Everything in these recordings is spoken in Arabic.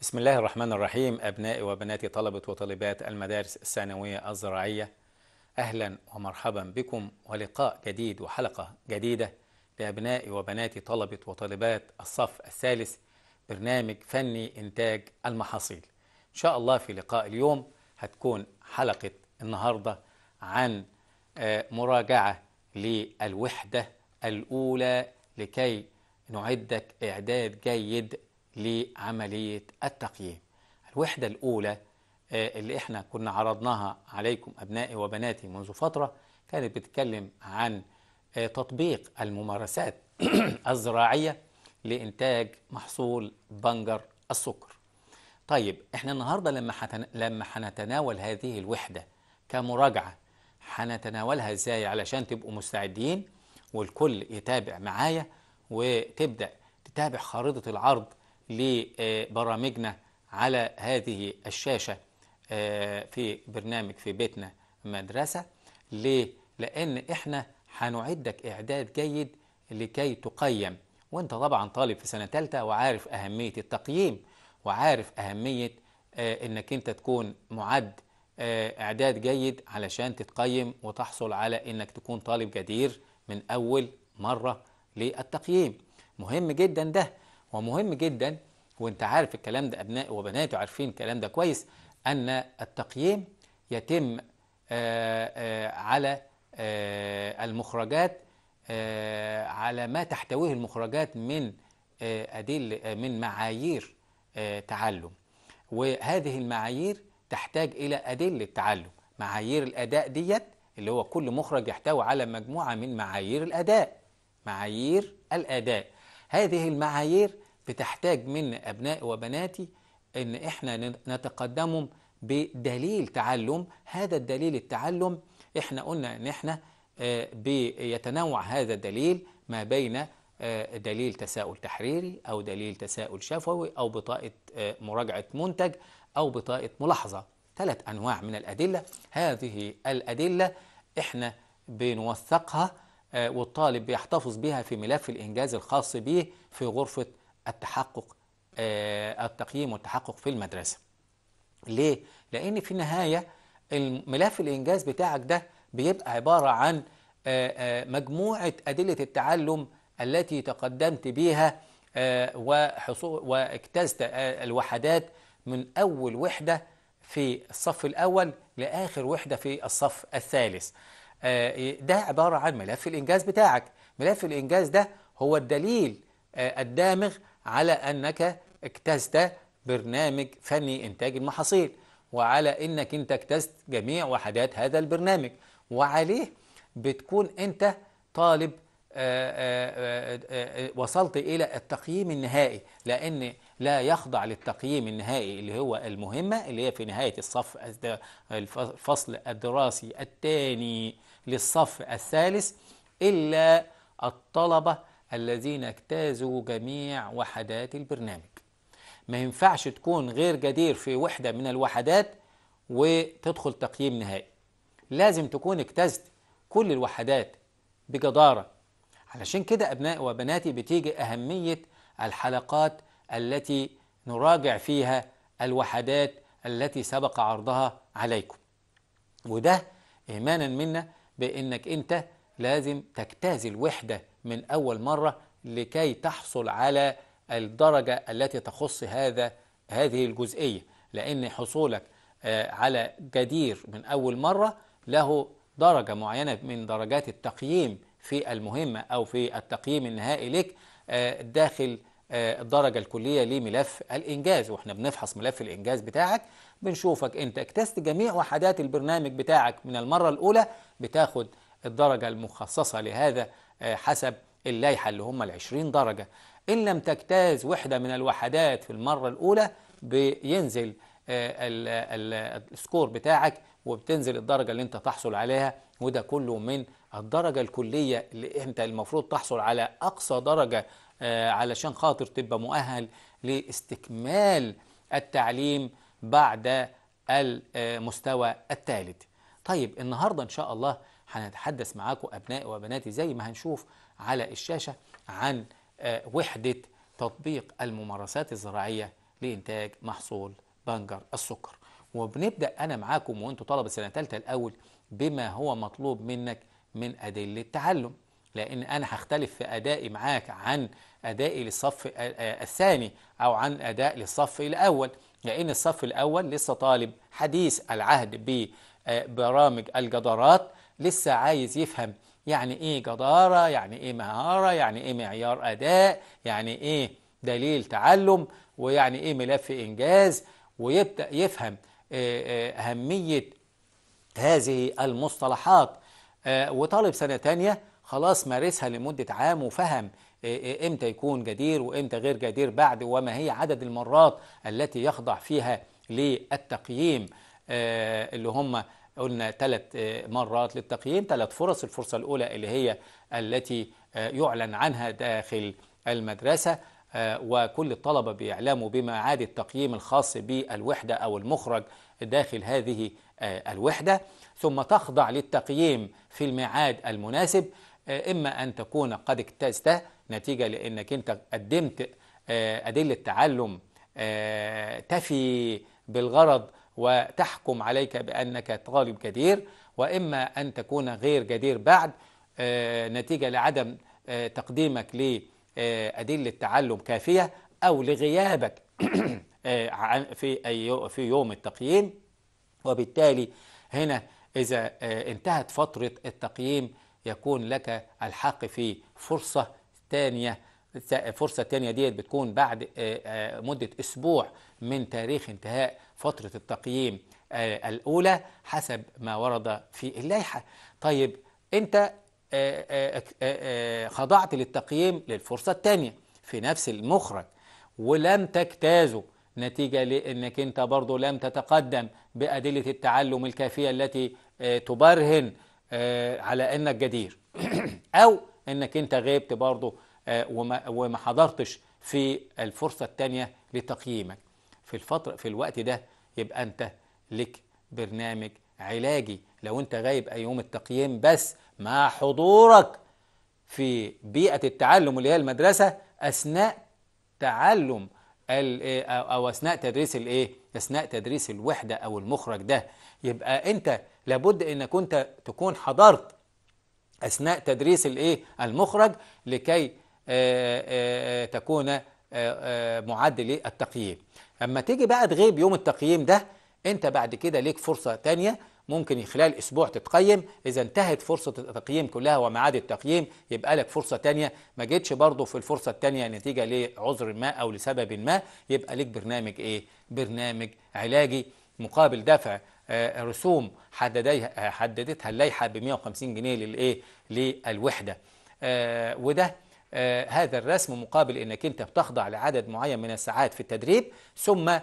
بسم الله الرحمن الرحيم أبنائي وبناتي طلبة وطالبات المدارس الثانوية الزراعية أهلا ومرحبا بكم ولقاء جديد وحلقة جديدة لأبنائي وبناتي طلبة وطالبات الصف الثالث برنامج فني إنتاج المحاصيل إن شاء الله في لقاء اليوم هتكون حلقة النهاردة عن آه، مراجعة للوحدة الأولى لكي نعدك إعداد جيد لعملية التقييم الوحدة الأولى آه، اللي احنا كنا عرضناها عليكم أبنائي وبناتي منذ فترة كانت بتتكلم عن آه، تطبيق الممارسات الزراعية لإنتاج محصول بنجر السكر طيب احنا النهاردة لما, حتن... لما هنتناول هذه الوحدة كمراجعة هنتناولها ازاي علشان تبقوا مستعدين والكل يتابع معايا وتبدأ تتابع خريطة العرض لبرامجنا على هذه الشاشة آه، في برنامج في بيتنا مدرسة ليه؟ لأن إحنا هنعدك إعداد جيد لكي تقيم وانت طبعا طالب في سنة ثالثة وعارف أهمية التقييم وعارف أهمية آه، انك انت تكون معد آه، اعداد جيد علشان تتقيم وتحصل على انك تكون طالب جدير من اول مرة للتقييم مهم جدا ده ومهم جدا وانت عارف الكلام ده أبنائي وبنات عارفين الكلام ده كويس أن التقييم يتم آه، آه، على آه، المخرجات على ما تحتويه المخرجات من أدل من معايير تعلم وهذه المعايير تحتاج إلى أدلة تعلم معايير الأداء ديت اللي هو كل مخرج يحتوي على مجموعة من معايير الأداء معايير الأداء هذه المعايير بتحتاج من أبنائي وبناتي أن إحنا نتقدمهم بدليل تعلم هذا الدليل التعلم إحنا قلنا أن إحنا آه، بيتنوع هذا الدليل ما بين آه، دليل تساؤل تحريري أو دليل تساؤل شفوي أو بطاقة آه، مراجعة منتج أو بطاقة ملاحظة ثلاث أنواع من الأدلة هذه الأدلة إحنا بنوثقها آه، والطالب بيحتفظ بها في ملف الإنجاز الخاص به في غرفة التحقق آه، التقييم والتحقق في المدرسة ليه؟ لأن في النهاية ملف الإنجاز بتاعك ده بيبقى عبارة عن آه، مجموعة أدلة التعلم التي تقدمت بها واجتزت الوحدات من أول وحدة في الصف الأول لآخر وحدة في الصف الثالث آه، إيه، ده عبارة عن ملف الإنجاز بتاعك ملف الإنجاز ده هو الدليل آه، الدامغ على أنك اجتزت برنامج فني إنتاج المحاصيل وعلى أنك أنت اجتزت جميع وحدات هذا البرنامج وعليه بتكون أنت طالب آآ آه، آآ وصلت إلى التقييم النهائي لأن لا يخضع للتقييم النهائي اللي هو المهمة اللي هي في نهاية الصف الفصل الدراسي الثاني للصف الثالث إلا الطلبة الذين اجتازوا جميع وحدات البرنامج ما ينفعش تكون غير جدير في وحدة من الوحدات وتدخل تقييم نهائي لازم تكون اجتزت كل الوحدات بجدارة علشان كده أبناء وبناتي بتيجي أهمية الحلقات التي نراجع فيها الوحدات التي سبق عرضها عليكم وده إيمانا منا بأنك أنت لازم تجتاز الوحدة من أول مرة لكي تحصل على الدرجة التي تخص هذا هذه الجزئية لأن حصولك آه، على جدير من أول مرة له درجة معينة من درجات التقييم في المهمة أو في التقييم النهائي لك آه، داخل آه، الدرجة الكلية لملف الإنجاز وإحنا بنفحص ملف الإنجاز بتاعك بنشوفك انت اكتست جميع وحدات البرنامج بتاعك من المرة الأولى بتاخد الدرجة المخصصة لهذا آه، حسب اللائحة اللي هم العشرين درجة إن لم تجتاز وحدة من الوحدات في المرة الأولى بينزل آه، السكور بتاعك وبتنزل الدرجة اللي انت تحصل عليها وده كله من الدرجة الكلية اللي انت المفروض تحصل على أقصى درجة آه، علشان خاطر تبقى مؤهل لاستكمال التعليم بعد المستوى الثالث طيب النهاردة إن شاء الله هنتحدث معاكم أبنائي وبناتي زي ما هنشوف على الشاشة عن آه، وحدة تطبيق الممارسات الزراعية لإنتاج محصول بنجر السكر وبنبدأ أنا معاكم وأنتوا طلبة سنة ثالثة الأول بما هو مطلوب منك من أدلة تعلم لأن أنا هختلف في أدائي معاك عن أدائي للصف آه، آه، الثاني أو عن أداء للصف الأول لأن الصف الأول لسه طالب حديث العهد ببرامج الجدارات لسه عايز يفهم يعني إيه جدارة يعني إيه مهارة يعني إيه معيار أداء يعني إيه دليل تعلم ويعني إيه ملف إنجاز ويبدأ يفهم آه، آه، أهمية هذه المصطلحات آه، وطالب سنة تانية خلاص مارسها لمدة عام وفهم امتى يكون جدير وامتى غير جدير بعد وما هي عدد المرات التي يخضع فيها للتقييم آه، اللي هم قلنا ثلاث آه، مرات للتقييم ثلاث فرص الفرصة الأولى اللي هي التي آه، يعلن عنها داخل المدرسة وكل الطلبة بيعلموا بميعاد التقييم الخاص بالوحدة أو المخرج داخل هذه الوحدة ثم تخضع للتقييم في الميعاد المناسب إما أن تكون قد اجتزته نتيجة لأنك أنت قدمت آه، أدلة تعلم آه، تفي بالغرض وتحكم عليك بأنك طالب جدير وإما أن تكون غير جدير بعد آه، نتيجة لعدم تقديمك لأدلة تعلم كافية أو لغيابك في أي في يوم التقييم وبالتالي هنا إذا انتهت فترة التقييم يكون لك الحق في فرصة الثانية الفرصة الثانية ديت بتكون بعد آه، آه، مدة أسبوع من تاريخ انتهاء فترة التقييم آه، الأولى حسب ما ورد في اللائحة طيب أنت خضعت للتقييم للفرصة الثانية في نفس المخرج ولم تجتازه نتيجة لأنك أنت برضو لم تتقدم بأدلة التعلم الكافية التي تبرهن على أنك جدير أو انك انت غبت برضه آه، وما, وما حضرتش في الفرصه الثانيه لتقييمك في الفتره في الوقت ده يبقى انت لك برنامج علاجي لو انت غايب اي يوم التقييم بس مع حضورك في بيئه التعلم اللي هي المدرسه اثناء تعلم آه، او اثناء تدريس الايه اثناء تدريس الوحده او المخرج ده يبقى انت لابد انك انت تكون حضرت أثناء تدريس الإيه المخرج لكي آه، آه، آه، تكون معدل التقييم أما تيجي بقى تغيب يوم التقييم ده أنت بعد كده ليك فرصة تانية ممكن خلال اسبوع تتقيم اذا انتهت فرصه التقييم كلها ومعاد التقييم يبقى لك فرصه تانية ما جيتش برضو في الفرصه التانية نتيجه لعذر ما او لسبب ما يبقى لك برنامج ايه برنامج علاجي مقابل دفع آه، رسوم حدديها آه، حددتها اللائحه ب 150 جنيه للايه للوحده آه، وده هذا الرسم مقابل انك انت بتخضع لعدد معين من الساعات في التدريب ثم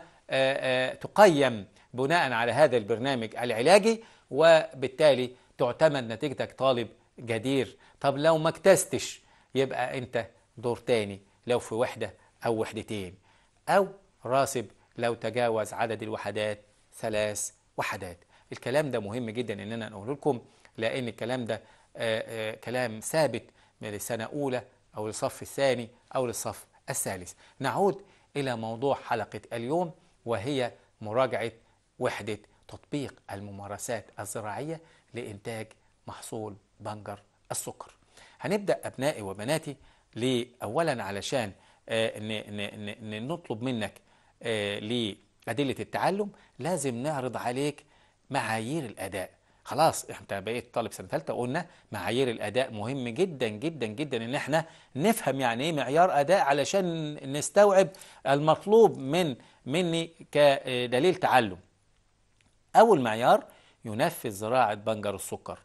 تقيم بناء على هذا البرنامج العلاجي وبالتالي تعتمد نتيجتك طالب جدير طب لو ما اكتستش يبقى انت دور تاني لو في وحدة أو وحدتين أو راسب لو تجاوز عدد الوحدات ثلاث وحداد الكلام ده مهم جدا ان انا اقوله لكم لان الكلام ده كلام ثابت لسنه اولى او للصف الثاني او للصف الثالث نعود الى موضوع حلقه اليوم وهي مراجعه وحده تطبيق الممارسات الزراعيه لانتاج محصول بنجر السكر هنبدا ابنائي وبناتي لأولا اولا علشان نطلب منك ليه أدلة التعلم لازم نعرض عليك معايير الأداء خلاص انت بقيت طالب سنه ثالثه وقلنا معايير الاداء مهم جدا جدا جدا ان احنا نفهم يعني ايه معيار اداء علشان نستوعب المطلوب من مني كدليل تعلم اول معيار ينفذ زراعه بنجر السكر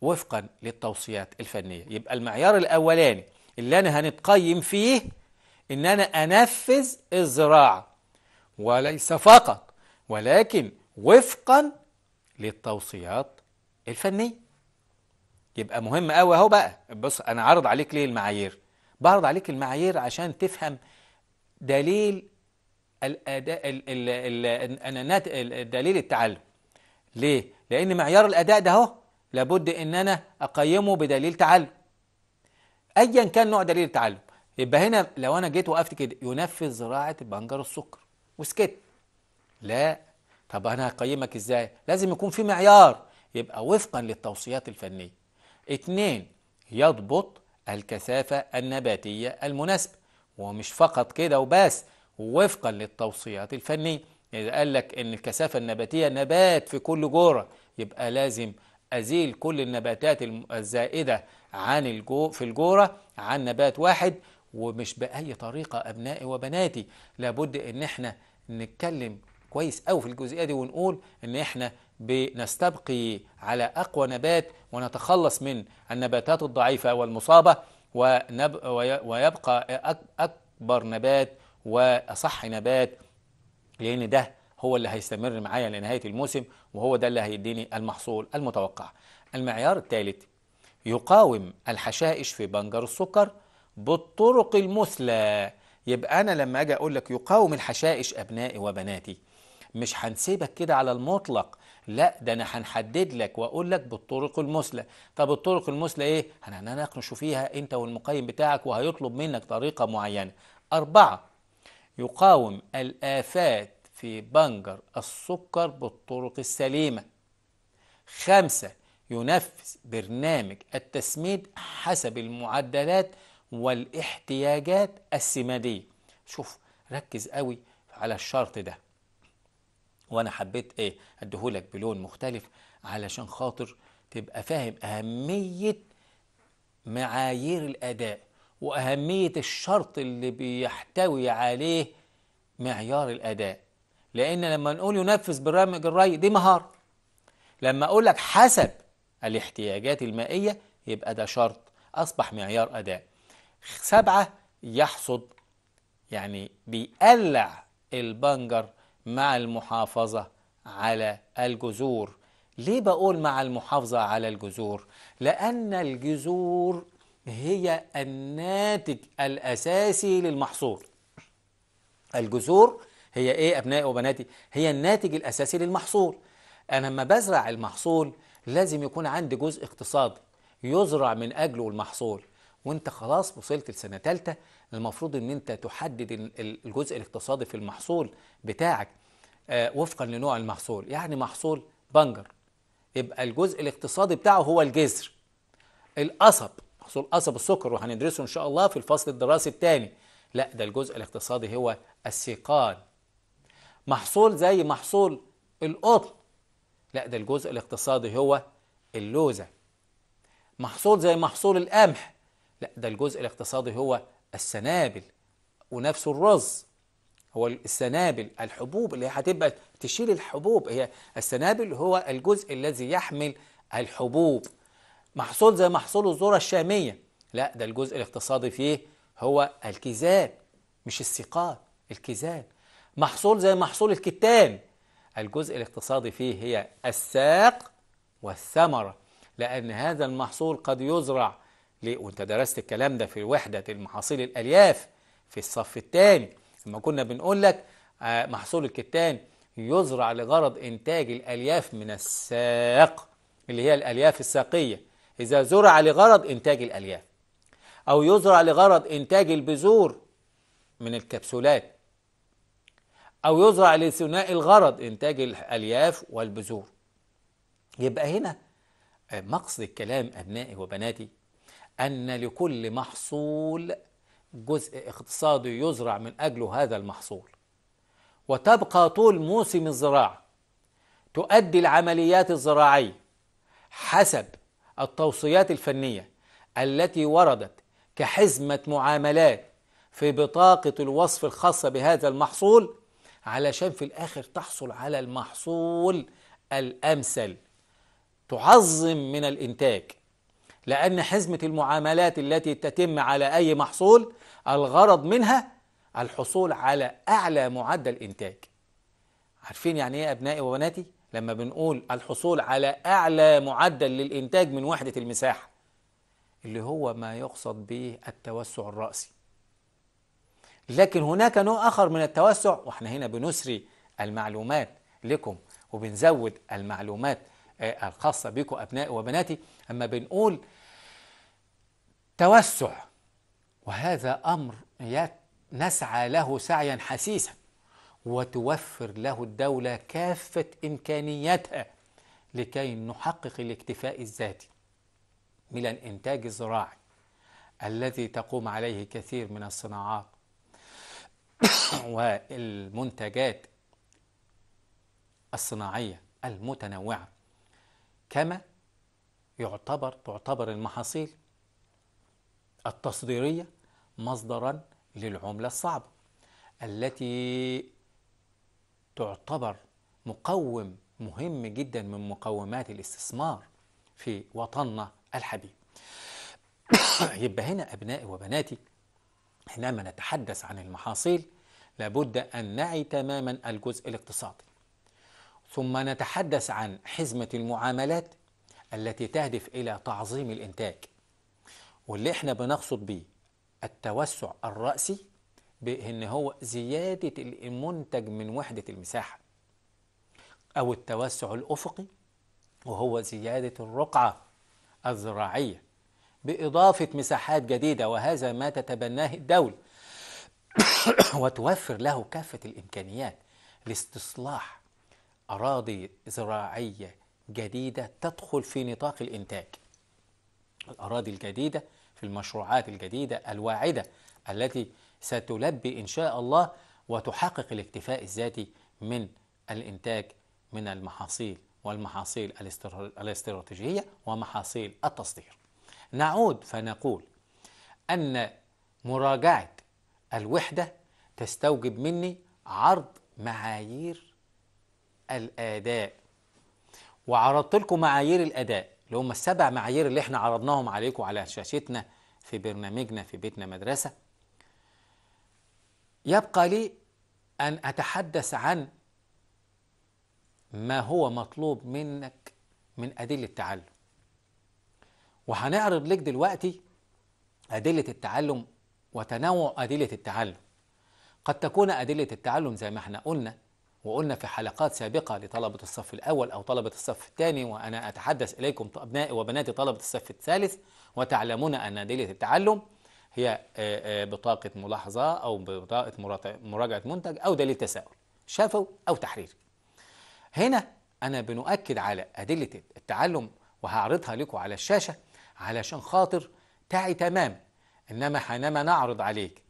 وفقا للتوصيات الفنيه يبقى المعيار الاولاني اللي انا هنتقيم فيه ان انا انفذ الزراعه وليس فقط ولكن وفقا للتوصيات الفنية يبقى مهم قوي اهو بقى بص انا عرض عليك ليه المعايير بعرض عليك المعايير عشان تفهم دليل الاداء الـ الـ دليل التعلم ليه لان معيار الاداء ده اهو لابد ان انا اقيمه بدليل تعلم ايا كان نوع دليل التعلم يبقى هنا لو انا جيت وقفت كده ينفذ زراعه بنجر السكر وسكت لا طب انا هقيمك ازاي لازم يكون في معيار يبقى وفقا للتوصيات الفنيه اتنين يضبط الكثافه النباتيه المناسبه ومش فقط كده وبس وفقا للتوصيات الفنيه اذا قال لك ان الكثافه النباتيه نبات في كل جوره يبقى لازم ازيل كل النباتات الزائده عن الجو في الجوره عن نبات واحد ومش باي طريقه ابنائي وبناتي لابد ان احنا نتكلم كويس قوي في الجزئيه دي ونقول ان احنا بنستبقي على اقوى نبات ونتخلص من النباتات الضعيفه والمصابه ونب... ويبقى اكبر نبات واصح نبات لان ده هو اللي هيستمر معايا لنهايه الموسم وهو ده اللي هيديني المحصول المتوقع. المعيار الثالث يقاوم الحشائش في بنجر السكر بالطرق المثلى يبقى أنا لما أجي أقول لك يقاوم الحشائش أبنائي وبناتي مش هنسيبك كده على المطلق لا ده انا هنحدد لك واقول لك بالطرق المثلى طب الطرق المثلى ايه هنناقش فيها انت والمقيم بتاعك وهيطلب منك طريقه معينه اربعه يقاوم الافات في بنجر السكر بالطرق السليمه خمسه ينفذ برنامج التسميد حسب المعدلات والاحتياجات السمادية شوف ركز قوي على الشرط ده وانا حبيت ايه اديهولك بلون مختلف علشان خاطر تبقى فاهم اهمية معايير الاداء واهمية الشرط اللي بيحتوي عليه معيار الاداء لان لما نقول ينفذ برنامج الري دي مهارة لما اقول لك حسب الاحتياجات المائية يبقى ده شرط اصبح معيار اداء سبعة يحصد يعني بيقلع البنجر مع المحافظة على الجذور ليه بقول مع المحافظة على الجذور؟ لأن الجذور هي الناتج الأساسي للمحصول الجذور هي إيه أبنائي وبناتي؟ هي الناتج الأساسي للمحصول أنا لما بزرع المحصول لازم يكون عندي جزء اقتصادي يزرع من أجله المحصول وانت خلاص وصلت لسنه ثالثه المفروض ان انت تحدد الجزء الاقتصادي في المحصول بتاعك آه، وفقا لنوع المحصول يعني محصول بنجر يبقى الجزء الاقتصادي بتاعه هو الجزر القصب محصول قصب السكر وهندرسه ان شاء الله في الفصل الدراسي الثاني لا ده الجزء الاقتصادي هو السيقان محصول زي محصول القطن لا ده الجزء الاقتصادي هو اللوزه محصول زي محصول القمح لا ده الجزء الاقتصادي هو السنابل ونفسه الرز هو السنابل الحبوب اللي هتبقى تشيل الحبوب هي السنابل هو الجزء الذي يحمل الحبوب محصول زي محصول الذرة الشامية لا ده الجزء الاقتصادي فيه هو الكيزان مش السقال الكيزان محصول زي محصول الكتان الجزء الاقتصادي فيه هي الساق والثمرة لأن هذا المحصول قد يزرع ليه وانت درست الكلام ده في وحدة المحاصيل الألياف في الصف الثاني لما كنا بنقول لك آه، محصول الكتان يزرع لغرض إنتاج الألياف من الساق اللي هي الألياف الساقية إذا زرع لغرض إنتاج الألياف أو يزرع لغرض إنتاج البذور من الكبسولات أو يزرع لثناء الغرض إنتاج الألياف والبذور يبقى هنا آه، مقصد الكلام أبنائي وبناتي أن لكل محصول جزء اقتصادي يزرع من أجله هذا المحصول وتبقى طول موسم الزراعة تؤدي العمليات الزراعية حسب التوصيات الفنية التي وردت كحزمة معاملات في بطاقة الوصف الخاصة بهذا المحصول علشان في الآخر تحصل على المحصول الأمثل تعظم من الإنتاج لأن حزمة المعاملات التي تتم على أي محصول الغرض منها الحصول على أعلى معدل إنتاج عارفين يعني إيه أبنائي وبناتي؟ لما بنقول الحصول على أعلى معدل للإنتاج من وحدة المساحة اللي هو ما يقصد به التوسع الرأسي لكن هناك نوع آخر من التوسع وإحنا هنا بنسري المعلومات لكم وبنزود المعلومات آه، الخاصة بكم أبنائي وبناتي أما بنقول توسع وهذا امر نسعى له سعيا حسيسا وتوفر له الدوله كافه امكانياتها لكي نحقق الاكتفاء الذاتي من الانتاج الزراعي الذي تقوم عليه كثير من الصناعات والمنتجات الصناعيه المتنوعه كما يعتبر تعتبر المحاصيل التصديرية مصدرا للعملة الصعبة التي تعتبر مقوم مهم جدا من مقومات الاستثمار في وطننا الحبيب يبقى هنا أبنائي وبناتي حينما نتحدث عن المحاصيل لابد أن نعي تماما الجزء الاقتصادي ثم نتحدث عن حزمة المعاملات التي تهدف إلى تعظيم الإنتاج واللي احنا بنقصد بيه التوسع الرأسي بأن هو زيادة المنتج من وحدة المساحة أو التوسع الأفقي وهو زيادة الرقعة الزراعية بإضافة مساحات جديدة وهذا ما تتبناه الدولة وتوفر له كافة الإمكانيات لاستصلاح أراضي زراعية جديدة تدخل في نطاق الإنتاج الأراضي الجديدة في المشروعات الجديدة الواعدة التي ستلبي إن شاء الله وتحقق الاكتفاء الذاتي من الإنتاج من المحاصيل والمحاصيل الاستراتيجية ومحاصيل التصدير نعود فنقول أن مراجعة الوحدة تستوجب مني عرض معايير الأداء وعرضت لكم معايير الأداء اللي هم السبع معايير اللي احنا عرضناهم عليكم على شاشتنا في برنامجنا في بيتنا مدرسة يبقى لي أن أتحدث عن ما هو مطلوب منك من أدلة التعلم وهنعرض لك دلوقتي أدلة التعلم وتنوع أدلة التعلم قد تكون أدلة التعلم زي ما احنا قلنا وقلنا في حلقات سابقة لطلبة الصف الأول أو طلبة الصف الثاني وأنا أتحدث إليكم أبنائي وبناتي طلبة الصف الثالث وتعلمون أن أدلة التعلم هي آه، آه، بطاقة ملاحظة أو بطاقة مراجعة منتج أو دليل تساؤل شفوي أو تحرير هنا أنا بنؤكد على أدلة التعلم وهعرضها لكم على الشاشة علشان خاطر تعي تمام إنما حينما نعرض عليك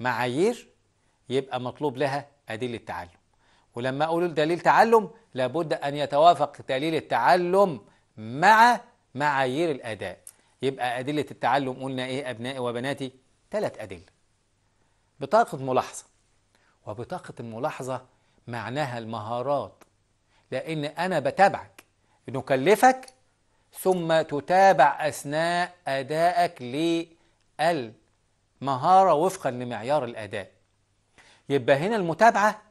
معايير يبقى مطلوب لها أدلة تعلم ولما أقول دليل تعلم لابد أن يتوافق دليل التعلم مع معايير الأداء يبقى أدلة التعلم قلنا إيه أبنائي وبناتي ثلاث أدلة بطاقة ملاحظة وبطاقة الملاحظة معناها المهارات لأن أنا بتابعك نكلفك ثم تتابع أثناء أدائك للمهارة وفقا لمعيار الأداء يبقى هنا المتابعة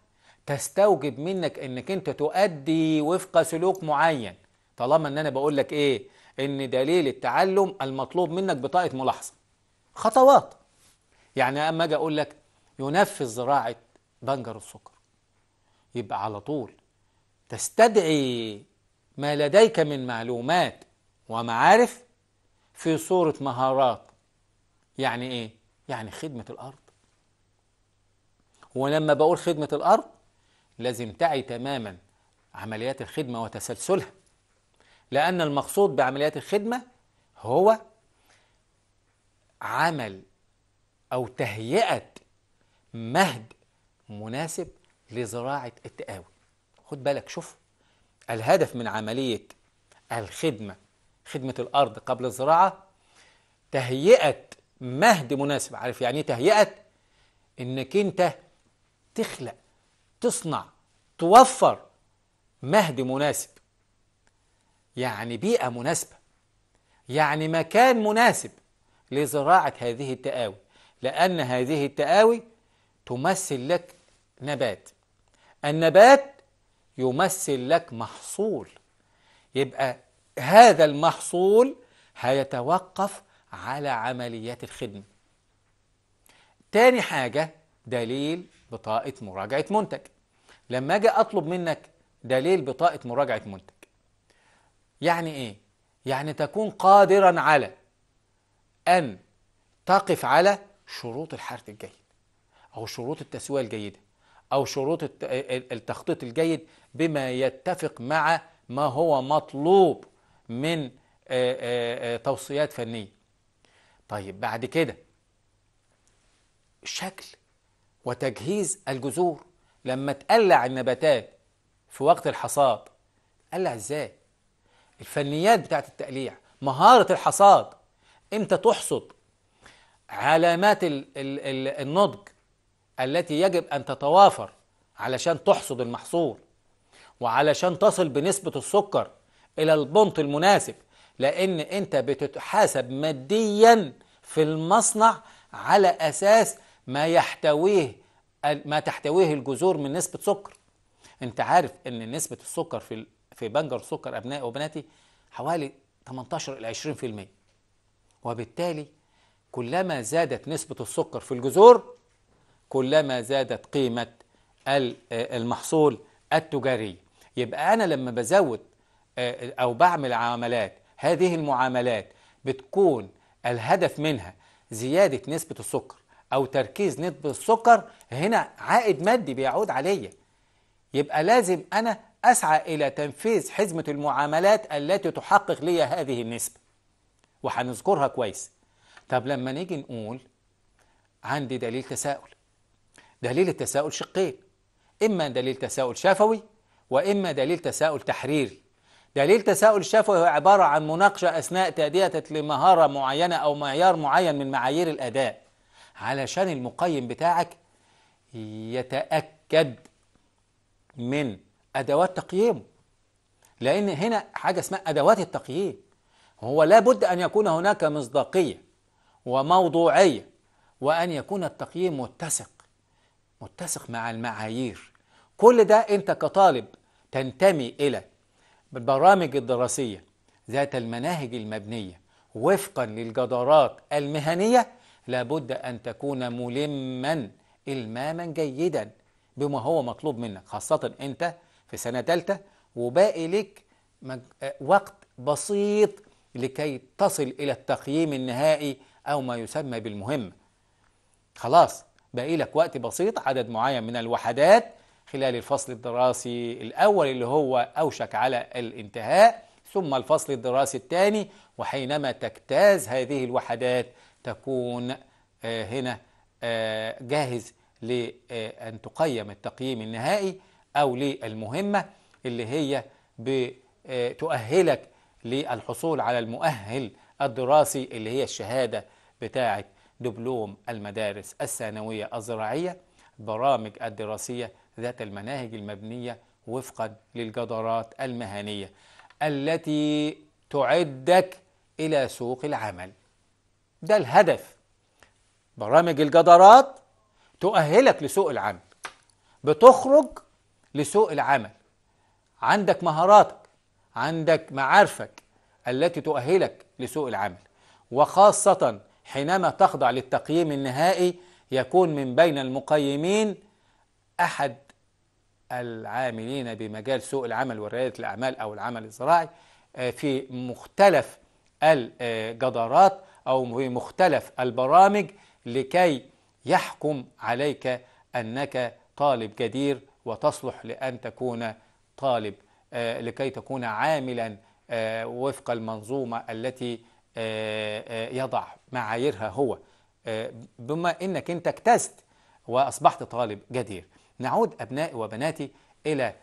تستوجب منك انك انت تؤدي وفق سلوك معين طالما ان انا بقول لك ايه ان دليل التعلم المطلوب منك بطاقه ملاحظه خطوات يعني اما اجي اقول لك ينفذ زراعه بنجر السكر يبقى على طول تستدعي ما لديك من معلومات ومعارف في صورة مهارات يعني ايه؟ يعني خدمة الأرض ولما بقول خدمة الأرض لازم تعي تماما عمليات الخدمة وتسلسلها لأن المقصود بعمليات الخدمة هو عمل أو تهيئة مهد مناسب لزراعة التقاوي خد بالك شوف الهدف من عملية الخدمة خدمة الأرض قبل الزراعة تهيئة مهد مناسب عارف يعني ايه تهيئة إنك أنت تخلق تصنع توفر مهد مناسب يعني بيئة مناسبة يعني مكان مناسب لزراعة هذه التقاوي لأن هذه التقاوي تمثل لك نبات النبات يمثل لك محصول يبقى هذا المحصول هيتوقف على عمليات الخدمة تاني حاجة دليل بطاقة مراجعة منتج لما اجي اطلب منك دليل بطاقه مراجعه منتج يعني ايه يعني تكون قادرا على ان تقف على شروط الحرث الجيد او شروط التسويه الجيده او شروط التخطيط الجيد بما يتفق مع ما هو مطلوب من توصيات فنيه طيب بعد كده شكل وتجهيز الجذور لما تقلع النباتات في وقت الحصاد تقلع ازاي الفنيات بتاعه التقليع مهارة الحصاد امتى تحصد علامات الـ الـ الـ النضج التي يجب أن تتوافر علشان تحصد المحصول وعلشان تصل بنسبة السكر إلى البنط المناسب لأن أنت بتتحاسب ماديا في المصنع على أساس ما يحتويه ما تحتويه الجذور من نسبة سكر انت عارف ان نسبة السكر في في بنجر سكر ابنائي وبناتي حوالي 18 الى 20% وبالتالي كلما زادت نسبة السكر في الجذور كلما زادت قيمة المحصول التجاري يبقى أنا لما بزود آه، أو بعمل عاملات هذه المعاملات بتكون الهدف منها زيادة نسبة السكر أو تركيز نسبة السكر هنا عائد مادي بيعود عليا يبقى لازم أنا أسعى إلى تنفيذ حزمة المعاملات التي تحقق لي هذه النسبة وهنذكرها كويس طب لما نيجي نقول عندي دليل تساؤل دليل التساؤل شقين إما دليل تساؤل شفوي وإما دليل تساؤل تحريري دليل تساؤل الشفوي هو عبارة عن مناقشة أثناء تأدية لمهارة معينة أو معيار معين من معايير الأداء علشان المقيم بتاعك يتأكد من أدوات تقييمه لأن هنا حاجة اسمها أدوات التقييم هو لابد أن يكون هناك مصداقية وموضوعية وأن يكون التقييم متسق متسق مع المعايير كل ده أنت كطالب تنتمي إلى البرامج الدراسية ذات المناهج المبنية وفقا للجدارات المهنية لابد أن تكون ملما إلماما جيدا بما هو مطلوب منك خاصة أنت في سنة تالتة وباقي لك آه، وقت بسيط لكي تصل إلى التقييم النهائي أو ما يسمى بالمهم خلاص باقي لك وقت بسيط عدد معين من الوحدات خلال الفصل الدراسي الأول اللي هو أوشك على الانتهاء ثم الفصل الدراسي الثاني وحينما تجتاز هذه الوحدات تكون آه، هنا آه، جاهز لأن تقيم التقييم النهائي أو للمهمة اللي هي بتؤهلك آه، للحصول على المؤهل الدراسي اللي هي الشهادة بتاعة دبلوم المدارس الثانوية الزراعية برامج الدراسية ذات المناهج المبنية وفقا للجدارات المهنية التي تعدك إلى سوق العمل ده الهدف برامج الجدارات تؤهلك لسوق العمل بتخرج لسوق العمل عندك مهاراتك عندك معارفك التي تؤهلك لسوق العمل وخاصة حينما تخضع للتقييم النهائي يكون من بين المقيمين أحد العاملين بمجال سوق العمل وريادة الأعمال أو العمل الزراعي آه، في مختلف الجدارات أو بمختلف البرامج لكي يحكم عليك أنك طالب جدير وتصلح لأن تكون طالب آه، لكي تكون عاملا آه، وفق المنظومة التي آه، يضع معاييرها هو بما أنك أنت اكتست وأصبحت طالب جدير نعود أبنائي وبناتي إلى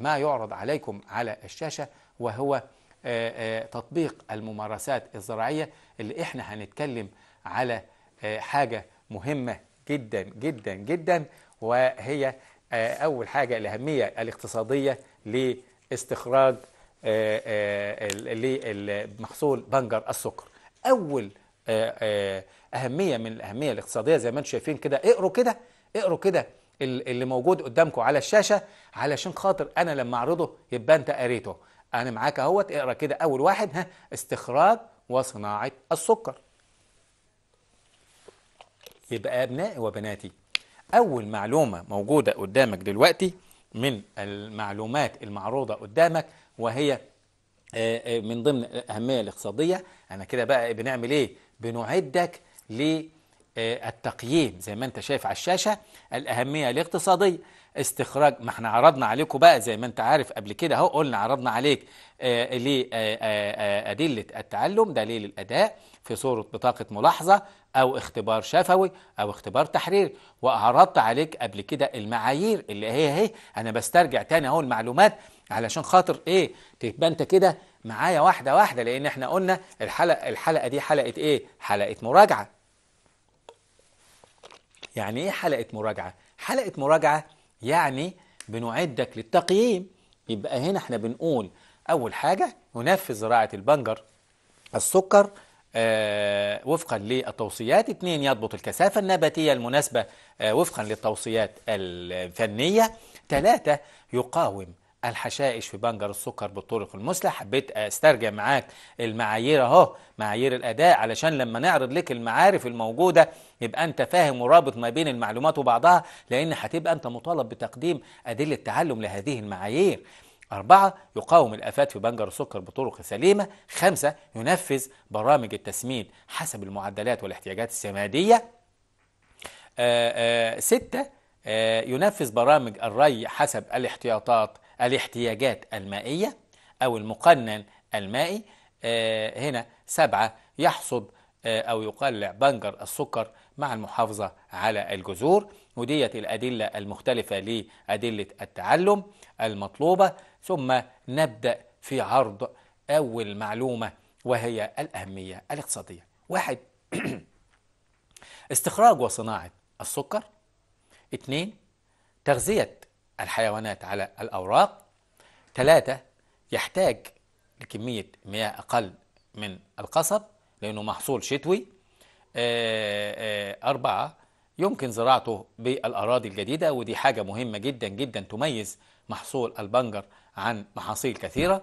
ما يعرض عليكم على الشاشة وهو آه، آه، تطبيق الممارسات الزراعية اللي احنا هنتكلم على آه، حاجة مهمة جدا جدا جدا وهي أول حاجة الأهمية الاقتصادية لاستخراج لمحصول بنجر السكر أول أهمية من الأهمية الاقتصادية زي ما انتم شايفين كده اقروا كده اقروا كده اللي موجود قدامكم على الشاشة علشان خاطر أنا لما أعرضه يبقى أنت قريته انا معاك اهوت اقرا كده اول واحد ها استخراج وصناعه السكر يبقى ابنائي وبناتي اول معلومه موجوده قدامك دلوقتي من المعلومات المعروضه قدامك وهي آه، آه، من ضمن الاهميه الاقتصاديه انا كده بقى بنعمل ايه بنعدك للتقييم زي ما انت شايف على الشاشه الاهميه الاقتصاديه استخراج ما احنا عرضنا عليكم بقى زي ما انت عارف قبل كده اهو قلنا عرضنا عليك آه، ليه آه، أدلة آه، التعلم دليل الأداء في صورة بطاقة ملاحظة أو اختبار شفوي أو اختبار تحريري وعرضت عليك قبل كده المعايير اللي هي هي أنا بسترجع تاني أهو المعلومات علشان خاطر إيه تبقى أنت كده معايا واحدة واحدة لأن احنا قلنا الحلقة الحلقة دي حلقة إيه؟ حلقة مراجعة يعني إيه حلقة مراجعة؟ حلقة مراجعة يعني بنعدك للتقييم يبقى هنا احنا بنقول أول حاجة ننفذ زراعة البنجر السكر آه وفقا للتوصيات اثنين يضبط الكثافة النباتية المناسبة آه وفقا للتوصيات الفنية ثلاثة يقاوم الحشائش في بنجر السكر بالطرق المثلى حبيت استرجع معاك المعايير اهو معايير الاداء علشان لما نعرض لك المعارف الموجوده يبقى انت فاهم ورابط ما بين المعلومات وبعضها لان هتبقى انت مطالب بتقديم ادله تعلم لهذه المعايير أربعة يقاوم الآفات في بنجر السكر بطرق سليمة خمسة ينفذ برامج التسميد حسب المعدلات والاحتياجات السمادية آآ آه، آآ آه، ستة آآ آه، ينفذ برامج الري حسب الاحتياطات الاحتياجات المائية أو المقنن المائي آه، هنا سبعة يحصد آه، أو يقلع بنجر السكر مع المحافظة على الجذور وديت الأدلة المختلفة لأدلة التعلم المطلوبة ثم نبدأ في عرض أول معلومة وهي الأهمية الاقتصادية واحد استخراج وصناعة السكر اثنين تغذية الحيوانات على الأوراق ثلاثة يحتاج لكمية مياه أقل من القصب لأنه محصول شتوي آه، آه، أربعة يمكن زراعته بالأراضي الجديدة ودي حاجة مهمة جدا جدا تميز محصول البنجر عن محاصيل كثيرة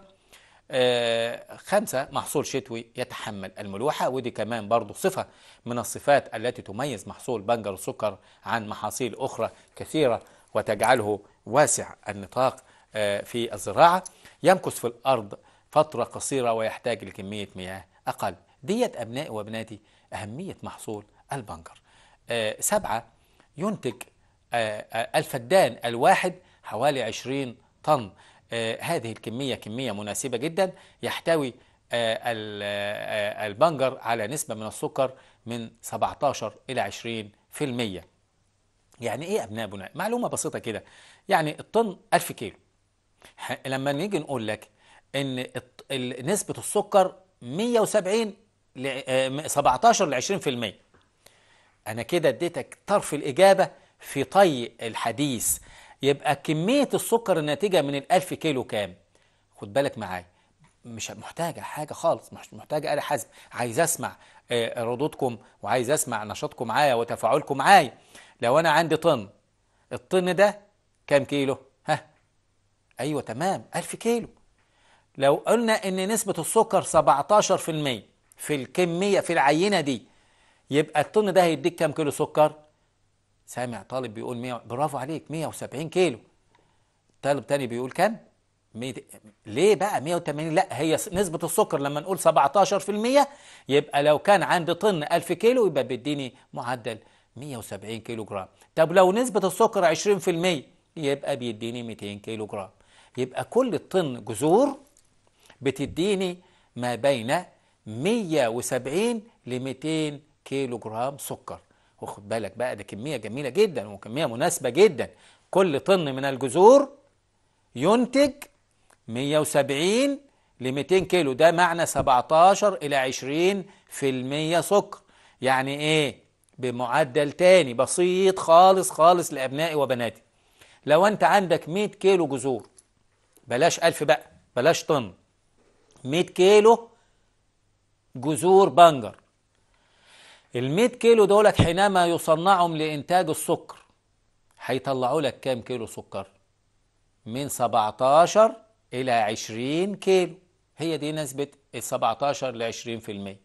آه، خمسة محصول شتوي يتحمل الملوحة ودي كمان برضو صفة من الصفات التي تميز محصول بنجر السكر عن محاصيل أخرى كثيرة وتجعله واسع النطاق آه، في الزراعة يمكث في الأرض فترة قصيرة ويحتاج لكمية مياه أقل ديت أبنائي وأبناتي أهمية محصول البنجر آه، سبعة ينتج آه، الفدان الواحد حوالي 20 طن هذه الكمية كمية مناسبة جدا يحتوي البنجر على نسبة من السكر من 17 إلى 20% يعني ايه ابناء بناء معلومه بسيطه كده يعني الطن 1000 كيلو لما نيجي نقول لك ان نسبه السكر 170 ل 17 آه، ل 20% انا كده اديتك طرف الاجابه في طي الحديث يبقى كميه السكر الناتجه من ال 1000 كيلو كام خد بالك معايا مش محتاجه حاجه خالص مش محتاجه آلة حزم عايز اسمع آه، ردودكم وعايز اسمع نشاطكم معايا وتفاعلكم معايا لو أنا عندي طن الطن ده كام كيلو ها أيوة تمام ألف كيلو لو قلنا أن نسبة السكر 17% في الكمية في العينة دي يبقى الطن ده هيديك كام كيلو سكر سامع طالب بيقول 100 برافو عليك 170 كيلو طالب تاني بيقول كام ميت... ليه بقى 180 لا هي نسبة السكر لما نقول 17% يبقى لو كان عندي طن 1000 كيلو يبقى بيديني معدل 170 كيلو جرام طب لو نسبة السكر 20% يبقى بيديني 200 كيلو جرام يبقى كل طن جذور بتديني ما بين 170 ل 200 كيلو جرام سكر واخد بالك بقى ده كمية جميلة جدا وكمية مناسبة جدا كل طن من الجذور ينتج 170 ل 200 كيلو ده معنى 17 إلى 20% سكر يعني إيه؟ بمعدل تاني بسيط خالص خالص لأبنائي وبناتي لو أنت عندك 100 كيلو جذور بلاش ألف بقى بلاش طن 100 كيلو جذور بنجر ال 100 كيلو دولت حينما يصنعهم لإنتاج السكر هيطلعوا لك كام كيلو سكر؟ من 17 إلى 20 كيلو هي دي نسبة ال 17 ل 20%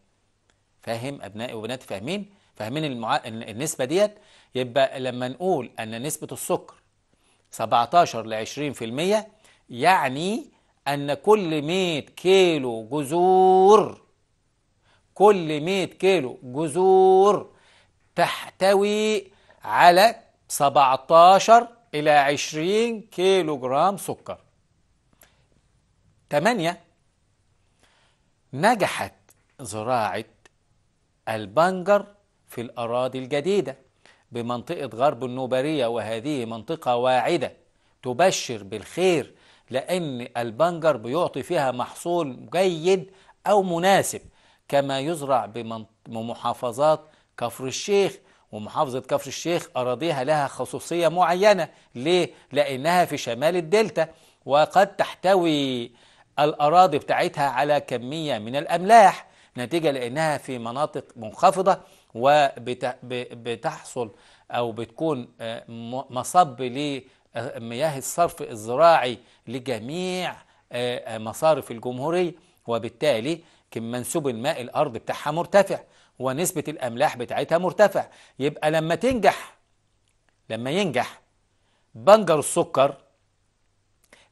فاهم أبنائي وبناتي فاهمين؟ فاهمين المع... النسبة ديت يبقى لما نقول أن نسبة السكر 17 ل 20% يعني أن كل 100 كيلو جذور كل 100 كيلو جذور تحتوي على 17 إلى 20 كيلو جرام سكر 8 نجحت زراعة البنجر في الأراضي الجديدة بمنطقة غرب النوبرية وهذه منطقة واعدة تبشر بالخير لأن البنجر بيعطي فيها محصول جيد أو مناسب كما يزرع بمحافظات كفر الشيخ ومحافظة كفر الشيخ أراضيها لها خصوصية معينة ليه؟ لأنها في شمال الدلتا وقد تحتوي الأراضي بتاعتها على كمية من الأملاح نتيجة لأنها في مناطق منخفضة وبتحصل أو بتكون آه، مصب لمياه آه، الصرف الزراعي لجميع آه، مصارف الجمهورية وبالتالي منسوب الماء الأرض بتاعها مرتفع ونسبة الأملاح بتاعتها مرتفع يبقى لما تنجح لما ينجح بنجر السكر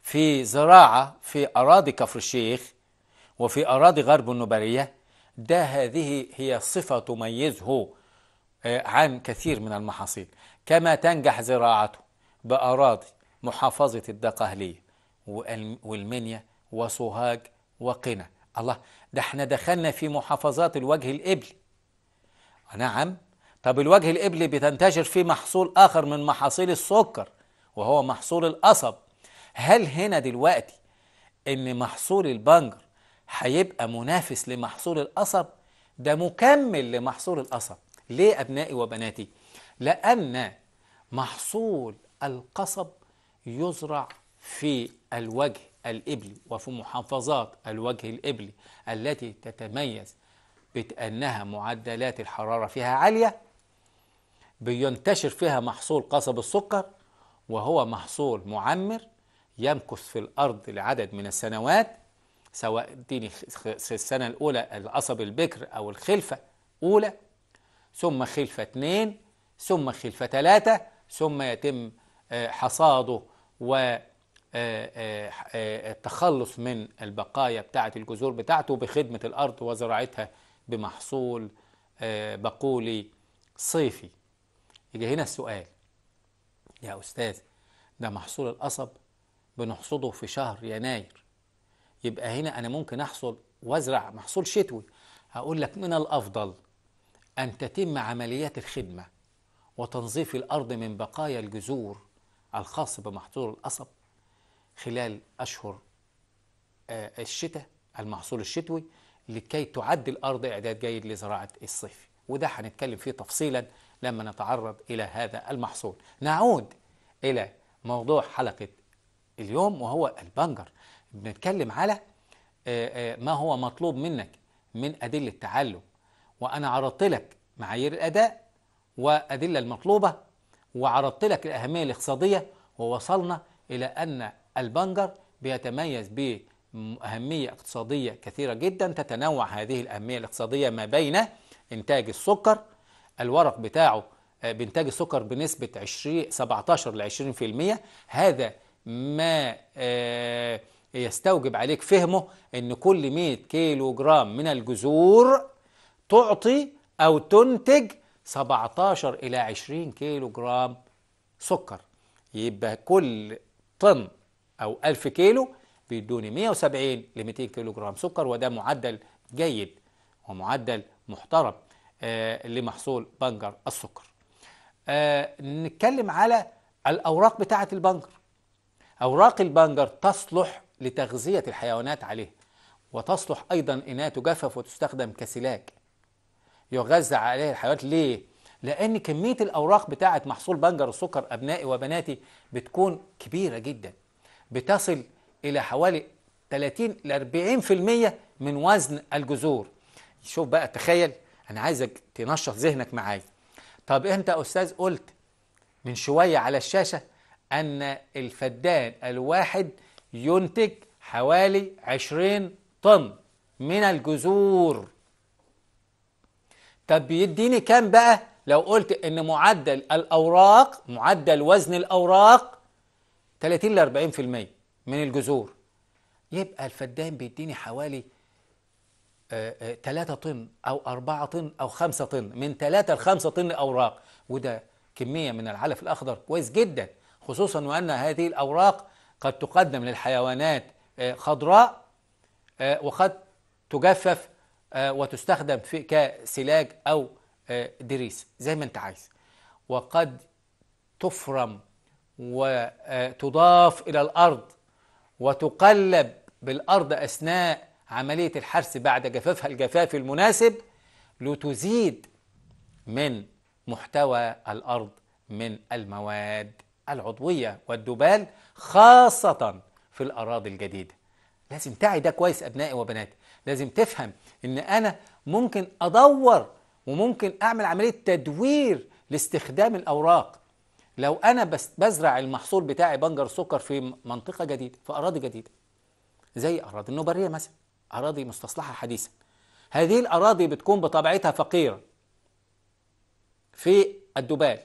في زراعة في أراضي كفر الشيخ وفي أراضي غرب النبرية ده هذه هي صفة تميزه آه، عن كثير من المحاصيل كما تنجح زراعته بأراضي محافظة الدقهلية والمنيا وسوهاج وقنا الله ده احنا دخلنا في محافظات الوجه الإبلي نعم طب الوجه الإبلي بتنتشر فيه محصول آخر من محاصيل السكر وهو محصول القصب هل هنا دلوقتي إن محصول البنجر هيبقى منافس لمحصول القصب ده مكمل لمحصول القصب ليه أبنائي وبناتي؟ لأن محصول القصب يزرع في الوجه الإبلي وفي محافظات الوجه الإبلي التي تتميز بأنها معدلات الحرارة فيها عالية بينتشر فيها محصول قصب السكر وهو محصول معمر يمكث في الأرض لعدد من السنوات سواء اديني في السنة الأولى القصب البكر أو الخلفة أولى ثم خلفة اثنين ثم خلفة ثلاثة ثم يتم آه، حصاده و آه، آه، التخلص من البقايا بتاعة الجذور بتاعته بخدمة الأرض وزراعتها بمحصول بقولي صيفي يجي هنا السؤال يا أستاذ ده محصول القصب بنحصده في شهر يناير يبقى هنا أنا ممكن أحصل وأزرع محصول شتوي هقول لك من الأفضل أن تتم عمليات الخدمة وتنظيف الأرض من بقايا الجذور الخاصه بمحصول القصب خلال أشهر آه، الشتاء المحصول الشتوي لكي تعد الأرض إعداد جيد لزراعة الصيف وده هنتكلم فيه تفصيلا لما نتعرض إلى هذا المحصول نعود إلى موضوع حلقة اليوم وهو البنجر بنتكلم على آه، آه، ما هو مطلوب منك من أدلة تعلم وأنا عرضت لك معايير الأداء وأدلة المطلوبة وعرضت لك الأهمية الاقتصادية ووصلنا إلى أن البنجر بيتميز بأهمية اقتصادية كثيرة جدا تتنوع هذه الأهمية الاقتصادية ما بين إنتاج السكر الورق بتاعه آه، بإنتاج السكر بنسبة 20 17 ل 20% هذا ما آه يستوجب عليك فهمه ان كل 100 كيلو جرام من الجذور تعطي او تنتج 17 الى 20 كيلو جرام سكر يبقى كل طن او 1000 كيلو بيدوني 170 ل 200 كيلو جرام سكر وده معدل جيد ومعدل محترم آه لمحصول بنجر السكر آه نتكلم على الأوراق بتاعة البنجر أوراق البنجر تصلح لتغذية الحيوانات عليه وتصلح أيضا إنها تجفف وتستخدم كسلاك يغذى عليه الحيوانات ليه؟ لأن كمية الأوراق بتاعة محصول بنجر السكر أبنائي وبناتي بتكون كبيرة جدا بتصل إلى حوالي 30 ل 40% من وزن الجذور شوف بقى تخيل أنا عايزك تنشط ذهنك معايا طب أنت يا أستاذ قلت من شوية على الشاشة أن الفدان الواحد ينتج حوالي 20 طن من الجذور طب بيديني كام بقى لو قلت ان معدل الاوراق معدل وزن الاوراق 30 ل 40% من الجذور يبقى الفدان بيديني حوالي 3 آه، آه، طن او 4 طن او 5 طن من 3 ل 5 طن اوراق وده كميه من العلف الاخضر كويس جدا خصوصا وان هذه الاوراق قد تقدم للحيوانات آه، خضراء آه، وقد تجفف آه، وتستخدم في كسلاج أو دريس زي ما أنت عايز وقد تفرم وتضاف إلى الأرض وتقلب بالأرض أثناء عملية الحرث بعد جفافها الجفاف المناسب لتزيد من محتوى الأرض من المواد العضوية والدبان خاصة في الأراضي الجديدة لازم تعي ده كويس أبنائي وبناتي لازم تفهم إن أنا ممكن أدور وممكن أعمل عملية تدوير لاستخدام الأوراق لو أنا بزرع المحصول بتاعي بنجر سكر في منطقة جديدة في أراضي جديدة زي أراضي النوبرية مثلا أراضي مستصلحة حديثا هذه الأراضي بتكون بطبيعتها فقيرة في الدبال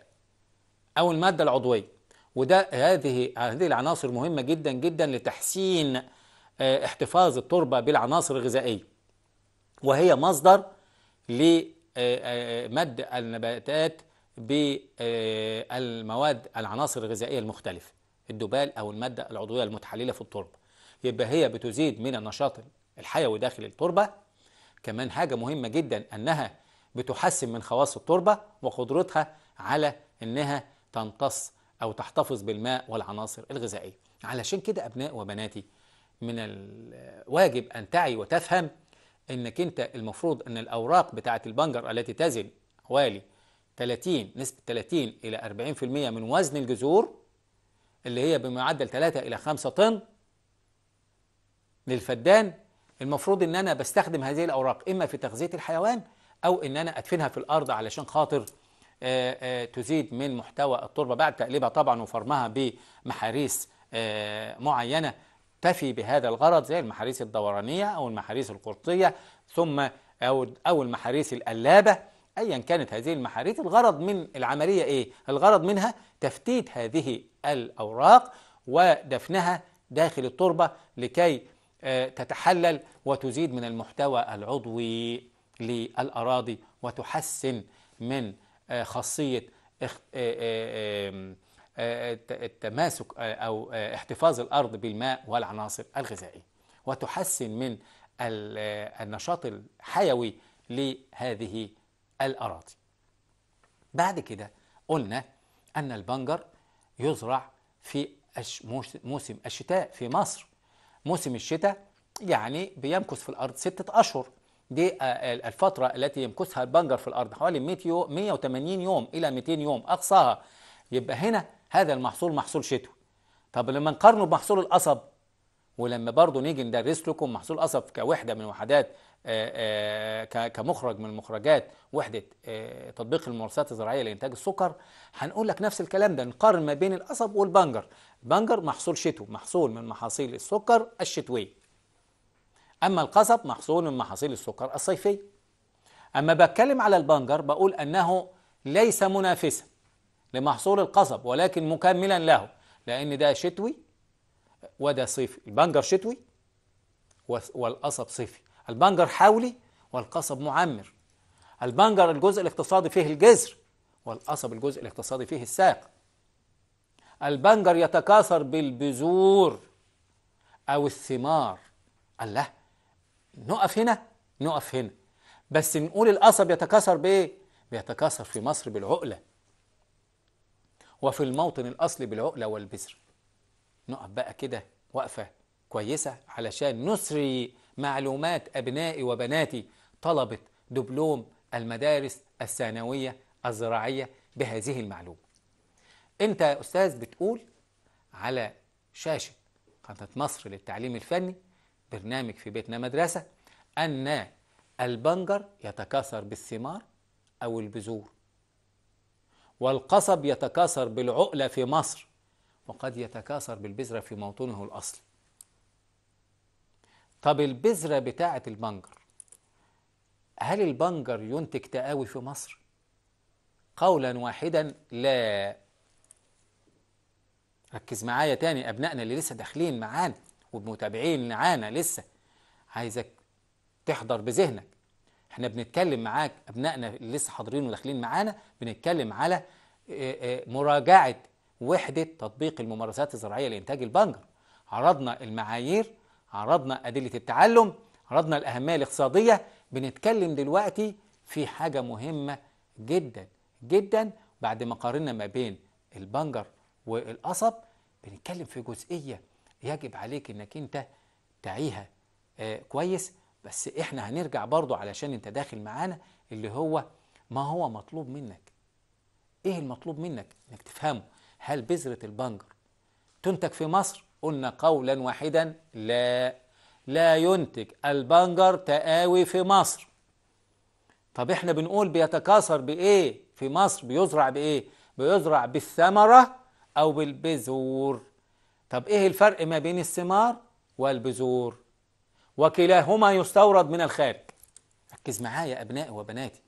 أو المادة العضوية وده هذه هذه العناصر مهمه جدا جدا لتحسين آه، احتفاظ التربه بالعناصر الغذائيه وهي مصدر لمد آه، آه، النباتات بالمواد العناصر الغذائيه المختلفه الدبال او الماده العضويه المتحلله في التربه يبقى هي بتزيد من النشاط الحيوي داخل التربه كمان حاجه مهمه جدا انها بتحسن من خواص التربه وقدرتها على انها تمتص أو تحتفظ بالماء والعناصر الغذائية علشان كده أبناء وبناتي من الواجب أن تعي وتفهم أنك أنت المفروض أن الأوراق بتاعة البنجر التي تزن حوالي 30 نسبة 30 إلى 40% من وزن الجذور اللي هي بمعدل 3 إلى 5 طن للفدان المفروض ان انا بستخدم هذه الاوراق اما في تغذيه الحيوان او ان انا ادفنها في الارض علشان خاطر آه، آه، تزيد من محتوى التربة بعد تقليبها طبعا وفرمها بمحاريس آه، معينة تفي بهذا الغرض زي المحاريس الدورانية أو المحاريس القرطية ثم أو أو المحاريس القلابة أيا كانت هذه المحاريس الغرض من العملية إيه؟ الغرض منها تفتيت هذه الأوراق ودفنها داخل التربة لكي تتحلل وتزيد من المحتوى العضوي للأراضي وتحسن من آه، خاصيه آه، آه، التماسك او احتفاظ الارض بالماء والعناصر الغذائيه وتحسن من النشاط الحيوي لهذه الاراضي بعد كده قلنا ان البنجر يزرع في موسم الشتاء في مصر موسم الشتاء يعني بيمكث في الارض ستة اشهر دي الفترة التي يمكثها البنجر في الأرض حوالي 180 يوم إلى 200 يوم أقصاها يبقى هنا هذا المحصول محصول شتوي طب لما نقارنه بمحصول القصب ولما برضه نيجي ندرس لكم محصول قصب كوحدة من وحدات آه، آه، كمخرج من المخرجات وحدة آه، تطبيق الممارسات الزراعية لإنتاج السكر هنقول لك نفس الكلام ده نقارن ما بين القصب والبنجر البنجر محصول شتوي محصول من محاصيل السكر الشتوية أما القصب محصول من محاصيل السكر الصيفية أما بتكلم على البنجر بقول أنه ليس منافسا لمحصول القصب ولكن مكملا له لأن ده شتوي وده صيفي البنجر شتوي والقصب صيفي البنجر حولي والقصب معمر البنجر الجزء الاقتصادي فيه الجزر والقصب الجزء الاقتصادي فيه الساق البنجر يتكاثر بالبذور أو الثمار الله نقف هنا نقف هنا بس نقول القصب بيتكاثر بايه بيتكاثر في مصر بالعقله وفي الموطن الاصلي بالعقله والبذر نقف بقى كده وقفه كويسه علشان نسري معلومات ابنائي وبناتي طلبه دبلوم المدارس الثانويه الزراعيه بهذه المعلومه انت يا استاذ بتقول على شاشه قناه مصر للتعليم الفني برنامج في بيتنا مدرسة أن البنجر يتكاثر بالثمار أو البذور والقصب يتكاثر بالعقلة في مصر وقد يتكاثر بالبذرة في موطنه الأصلي طب البذرة بتاعة البنجر هل البنجر ينتج تقاوي في مصر؟ قولا واحدا لا ركز معايا تاني أبنائنا اللي لسه داخلين معانا ومتابعين معانا لسه عايزك تحضر بذهنك احنا بنتكلم معاك ابنائنا اللي لسه حاضرين وداخلين معانا بنتكلم على مراجعه وحده تطبيق الممارسات الزراعيه لانتاج البنجر عرضنا المعايير عرضنا ادله التعلم عرضنا الاهميه الاقتصاديه بنتكلم دلوقتي في حاجه مهمه جدا جدا بعد ما قارنا ما بين البنجر والقصب بنتكلم في جزئيه يجب عليك انك انت تعيها آه كويس بس احنا هنرجع برضو علشان انت داخل معانا اللي هو ما هو مطلوب منك ايه المطلوب منك انك تفهمه هل بذرة البنجر تنتج في مصر قلنا قولا واحدا لا لا ينتج البنجر تقاوي في مصر طب احنا بنقول بيتكاثر بايه في مصر بيزرع بايه بيزرع بالثمرة او بالبذور طب إيه الفرق ما بين الثمار والبذور وكلاهما يستورد من الخارج ركز معايا أبنائي وبناتي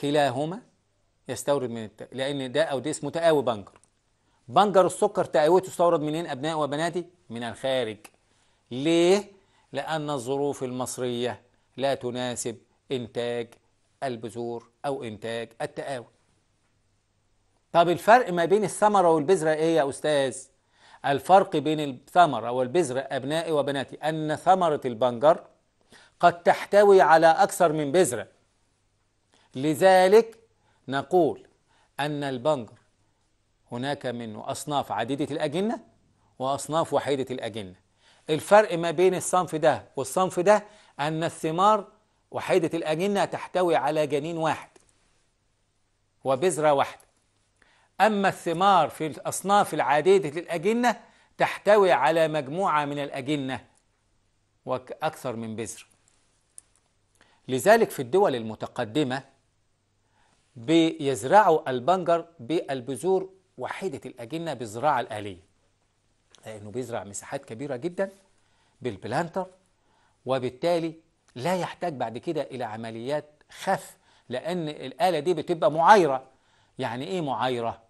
كلاهما يستورد من الت... لأن ده أو دي اسمه تقاوي بنجر بنجر السكر تقاويته تستورد منين أبنائي وبناتي من الخارج ليه؟ لأن الظروف المصرية لا تناسب إنتاج البذور أو إنتاج التقاوي طب الفرق ما بين الثمرة والبذرة إيه يا أستاذ؟ الفرق بين الثمر أو أبنائي وبناتي أن ثمرة البنجر قد تحتوي على أكثر من بذرة لذلك نقول أن البنجر هناك منه أصناف عديدة الأجنة وأصناف وحيدة الأجنة الفرق ما بين الصنف ده والصنف ده أن الثمار وحيدة الأجنة تحتوي على جنين واحد وبذرة واحدة أما الثمار في الأصناف العديدة للأجنة تحتوي على مجموعة من الأجنة وأكثر من بذر لذلك في الدول المتقدمة بيزرعوا البنجر بالبذور وحيدة الأجنة بالزراعة الآلية لأنه بيزرع مساحات كبيرة جدا بالبلانتر وبالتالي لا يحتاج بعد كده إلى عمليات خف لأن الآلة دي بتبقى معايرة يعني إيه معايرة؟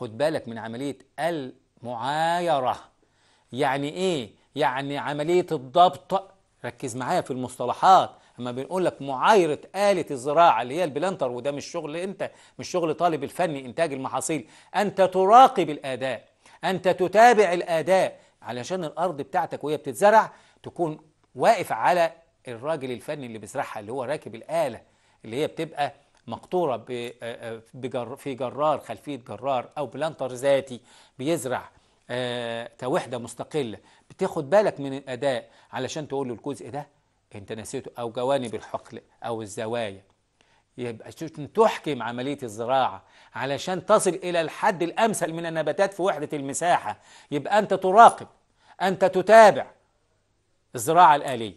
خد بالك من عملية المعايرة يعني إيه؟ يعني عملية الضبط ركز معايا في المصطلحات اما بنقول لك معايره اله الزراعه اللي هي البلانتر وده مش شغل انت مش شغل طالب الفني انتاج المحاصيل انت تراقب الاداء انت تتابع الاداء علشان الارض بتاعتك وهي بتتزرع تكون واقف على الراجل الفني اللي بيزرعها اللي هو راكب الاله اللي هي بتبقى مقطوره في جرار خلفيه جرار او بلانتر ذاتي بيزرع آه، كوحده مستقله بتاخد بالك من الاداء علشان تقول له الجزء ده انت نسيته او جوانب الحقل او الزوايا يبقى تحكم عملية الزراعة علشان تصل إلى الحد الأمثل من النباتات في وحدة المساحة يبقى أنت تراقب أنت تتابع الزراعة الآلية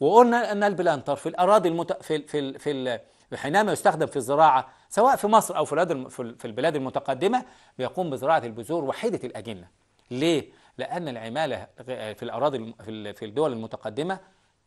وقلنا أن البلانتر في الأراضي المت... في ال... في ال... في, وحينما يستخدم في الزراعة سواء في مصر أو في البلاد المتقدمة بيقوم بزراعة البذور وحيدة الأجنة ليه؟ لأن العمالة في الأراضي في الدول المتقدمة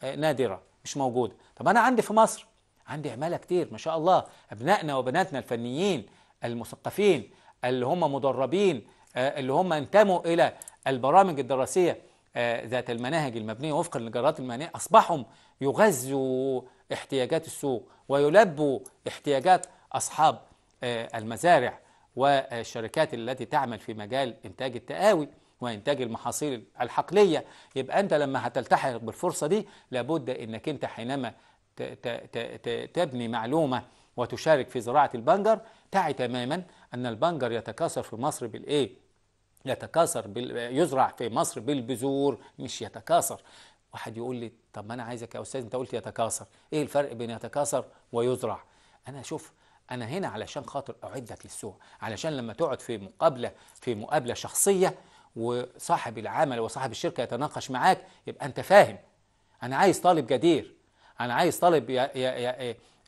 آه، نادرة مش موجودة طب أنا عندي في مصر عندي عمالة كتير ما شاء الله أبنائنا وبناتنا الفنيين المثقفين اللي هم مدربين آه، اللي هم انتموا إلى البرامج الدراسية آه، ذات المناهج المبنية وفقا لجرات المهنيه أصبحوا يغذوا احتياجات السوق ويلبوا احتياجات أصحاب آه، المزارع والشركات التي تعمل في مجال إنتاج التقاوي وإنتاج المحاصيل الحقلية يبقى أنت لما هتلتحق بالفرصة دي لابد أنك أنت حينما تبني معلومة وتشارك في زراعة البنجر تعي تماما أن البنجر يتكاثر في مصر بالإيه؟ يتكاثر بال... يزرع في مصر بالبذور مش يتكاثر واحد يقول لي طب ما انا عايزك يا استاذ انت قلت يتكاثر ايه الفرق بين يتكاثر ويزرع انا شوف انا هنا علشان خاطر اعدك للسوق علشان لما تقعد في مقابله في مقابله شخصيه وصاحب العمل وصاحب الشركه يتناقش معاك يبقى انت فاهم انا عايز طالب جدير انا عايز طالب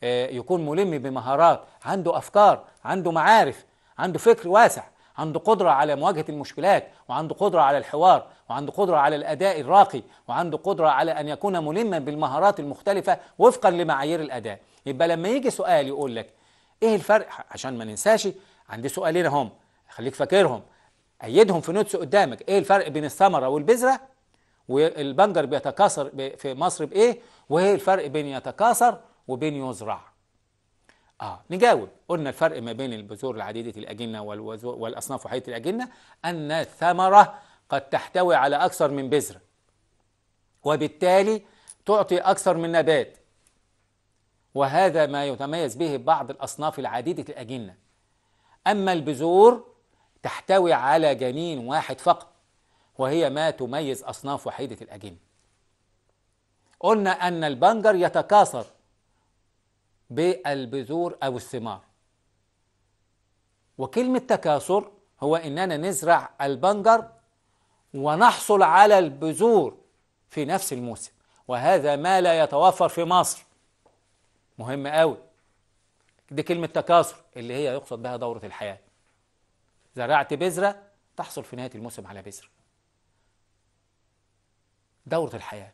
آه، يكون ملم بمهارات عنده افكار عنده معارف عنده فكر واسع عنده قدرة على مواجهة المشكلات وعنده قدرة على الحوار وعنده قدرة على الأداء الراقي وعنده قدرة على أن يكون ملما بالمهارات المختلفة وفقا لمعايير الأداء يبقى لما يجي سؤال يقول لك إيه الفرق عشان ما ننساش عندي سؤالين هم خليك فاكرهم أيدهم في نوتس قدامك إيه الفرق بين الثمرة والبذرة والبنجر بيتكاثر في مصر بإيه وإيه الفرق بين يتكاثر وبين يزرع آه نجاوب قلنا الفرق ما بين البذور العديدة الأجنة والأصناف وحيدة الأجنة أن الثمرة قد تحتوي على أكثر من بذرة وبالتالي تعطي أكثر من نبات وهذا ما يتميز به بعض الأصناف العديدة الأجنة أما البذور تحتوي على جنين واحد فقط وهي ما تميز أصناف وحيدة الأجنة قلنا أن البنجر يتكاثر بالبذور أو الثمار وكلمة تكاثر هو إننا نزرع البنجر ونحصل على البذور في نفس الموسم وهذا ما لا يتوفر في مصر مهم قوي دي كلمة تكاثر اللي هي يقصد بها دورة الحياة زرعت بذرة تحصل في نهاية الموسم على بذرة دورة الحياة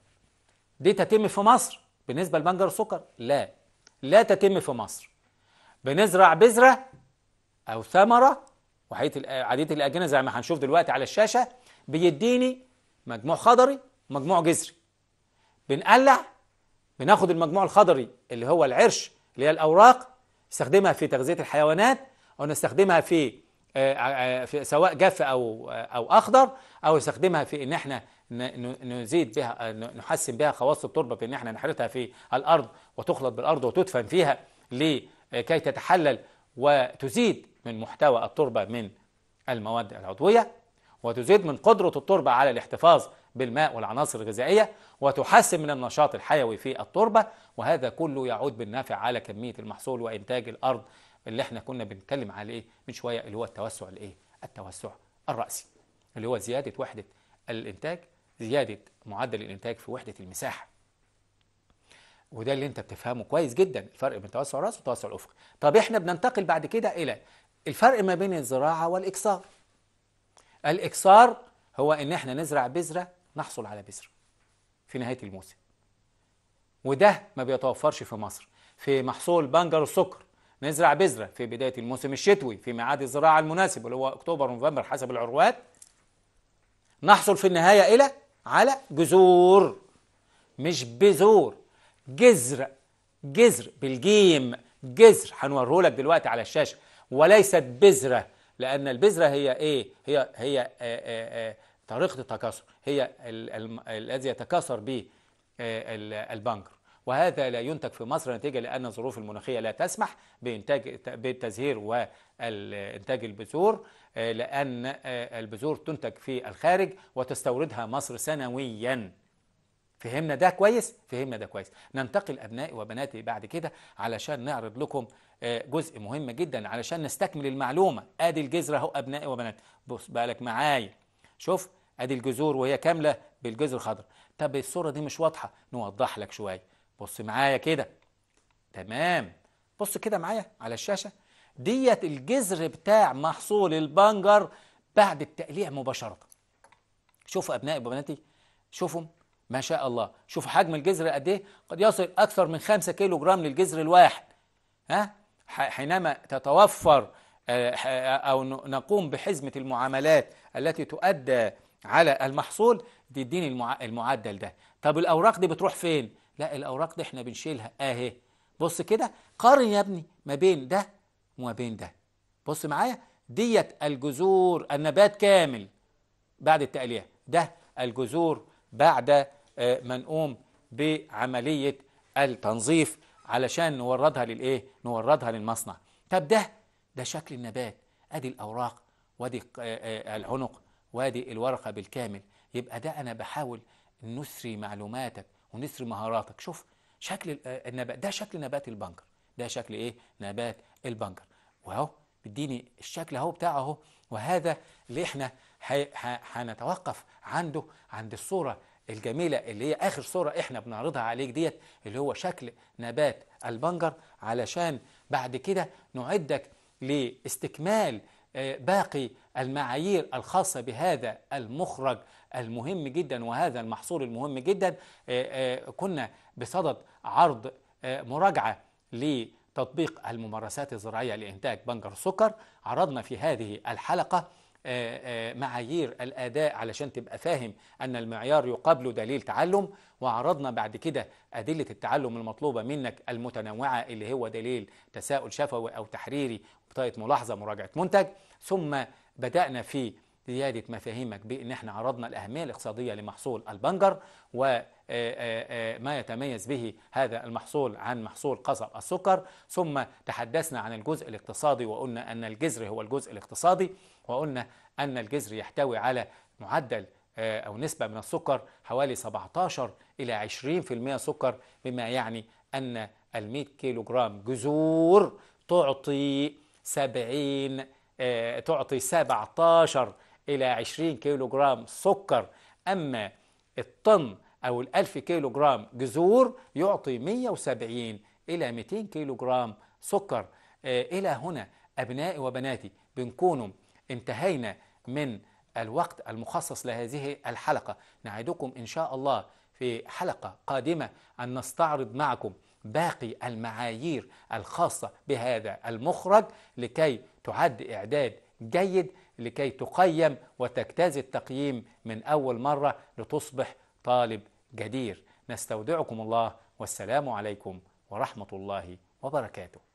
دي تتم في مصر بالنسبة لبنجر السكر لا لا تتم في مصر بنزرع بذرة أو ثمرة وعادية الأجنة زي ما هنشوف دلوقتي على الشاشة بيديني مجموع خضري ومجموع جذري بنقلع بناخد المجموع الخضري اللي هو العرش اللي هي الأوراق نستخدمها في تغذية الحيوانات أو نستخدمها في آه، آه، سواء جاف أو آه، أو أخضر أو نستخدمها في إن إحنا نزيد بها آه، نحسن بها خواص التربه بان احنا نحرثها في الارض وتخلط بالارض وتدفن فيها لكي آه، تتحلل وتزيد من محتوى التربه من المواد العضويه وتزيد من قدره التربه على الاحتفاظ بالماء والعناصر الغذائيه وتحسن من النشاط الحيوي في التربه وهذا كله يعود بالنافع على كميه المحصول وانتاج الارض اللي احنا كنا بنتكلم عليه من شويه اللي هو التوسع الايه التوسع الراسي اللي هو زياده وحده الانتاج زيادة معدل الإنتاج في وحدة المساحة وده اللي انت بتفهمه كويس جدا الفرق بين توسع الراس وتوسع الافق طب احنا بننتقل بعد كده الى الفرق ما بين الزراعه والاكسار الاكسار هو ان احنا نزرع بذره نحصل على بذره في نهايه الموسم وده ما بيتوفرش في مصر في محصول بنجر السكر نزرع بذره في بدايه الموسم الشتوي في ميعاد الزراعه المناسب اللي هو اكتوبر ونوفمبر حسب العروات نحصل في النهايه الى على جذور مش بذور جذر جذر بالجيم جذر هنوريه لك دلوقتي على الشاشه وليست بذره لان البذره هي ايه هي هي آآ آه، آآ آه، آه، طريقه التكاثر هي الذي يتكاثر به البنجر وهذا لا ينتج في مصر نتيجة لأن الظروف المناخية لا تسمح بإنتاج بالتزهير وإنتاج البذور آه، لأن آه، البذور تنتج في الخارج وتستوردها مصر سنويا فهمنا ده كويس فهمنا ده كويس ننتقل أبنائي وبناتي بعد كده علشان نعرض لكم آه، جزء مهم جدا علشان نستكمل المعلومة أدي الجزرة أهو أبنائي وبناتي بص بالك معايا شوف أدي الجذور وهي كاملة بالجذر الخضر طب الصورة دي مش واضحة نوضح لك شوية بص معايا كده تمام بص كده معايا على الشاشة ديت الجذر بتاع محصول البنجر بعد التقليع مباشرة شوفوا أبنائي وبناتي شوفوا ما شاء الله شوفوا حجم الجذر قد إيه قد يصل أكثر من 5 كيلو جرام للجذر الواحد ها حينما تتوفر آه، أو نقوم بحزمة المعاملات التي تؤدى على المحصول تديني المعدل ده طب الأوراق دي بتروح فين؟ لا الأوراق دي احنا بنشيلها أهي إيه. بص كده قارن يا ابني ما بين ده وما بين ده بص معايا ديت الجذور النبات كامل بعد التألية ده الجذور بعد آه، ما نقوم بعمليه التنظيف علشان نوردها للايه نوردها للمصنع طب ده ده شكل النبات ادي الاوراق وادي آه، آه، العنق وادي الورقه بالكامل يبقى ده انا بحاول نسري معلوماتك ونسري مهاراتك شوف شكل النبات ده شكل نبات البنجر ده شكل ايه نبات البنجر واهو بيديني الشكل اهو بتاعه اهو وهذا اللي احنا هنتوقف عنده عند الصوره الجميله اللي هي اخر صوره احنا بنعرضها عليك ديت اللي هو شكل نبات البنجر علشان بعد كده نعدك لاستكمال آه، باقي المعايير الخاصه بهذا المخرج المهم جدا وهذا المحصول المهم جدا آه، آه، كنا بصدد عرض مراجعه ل تطبيق الممارسات الزراعية لإنتاج بنجر السكر عرضنا في هذه الحلقة آه، آه، معايير الأداء علشان تبقى فاهم أن المعيار يقابله دليل تعلم وعرضنا بعد كده أدلة التعلم المطلوبة منك المتنوعة اللي هو دليل تساؤل شفوي أو تحريري بطاقة ملاحظة مراجعة منتج ثم بدأنا في زيادة مفاهيمك بأن احنا عرضنا الأهمية الاقتصادية لمحصول البنجر و آه، آه، آه، ما يتميز به هذا المحصول عن محصول قصب السكر ثم تحدثنا عن الجزء الاقتصادي وقلنا أن الجذر هو الجزء الاقتصادي وقلنا أن الجذر يحتوي على معدل أو نسبة من السكر حوالي 17 إلى 20% سكر بما يعني أن ال100 كيلو جرام جذور تعطي 70 تعطي 17 إلى 20 كيلو جرام سكر أما الطن أو الألف كيلو جرام جذور يعطي 170 إلى 200 كيلو جرام سكر آه، إلى هنا أبنائي وبناتي بنكونوا انتهينا من الوقت المخصص لهذه الحلقة نعدكم إن شاء الله في حلقة قادمة أن نستعرض معكم باقي المعايير الخاصة بهذا المخرج لكي تعد إعداد جيد لكي تقيم وتجتاز التقييم من أول مرة لتصبح طالب جدير نستودعكم الله والسلام عليكم ورحمة الله وبركاته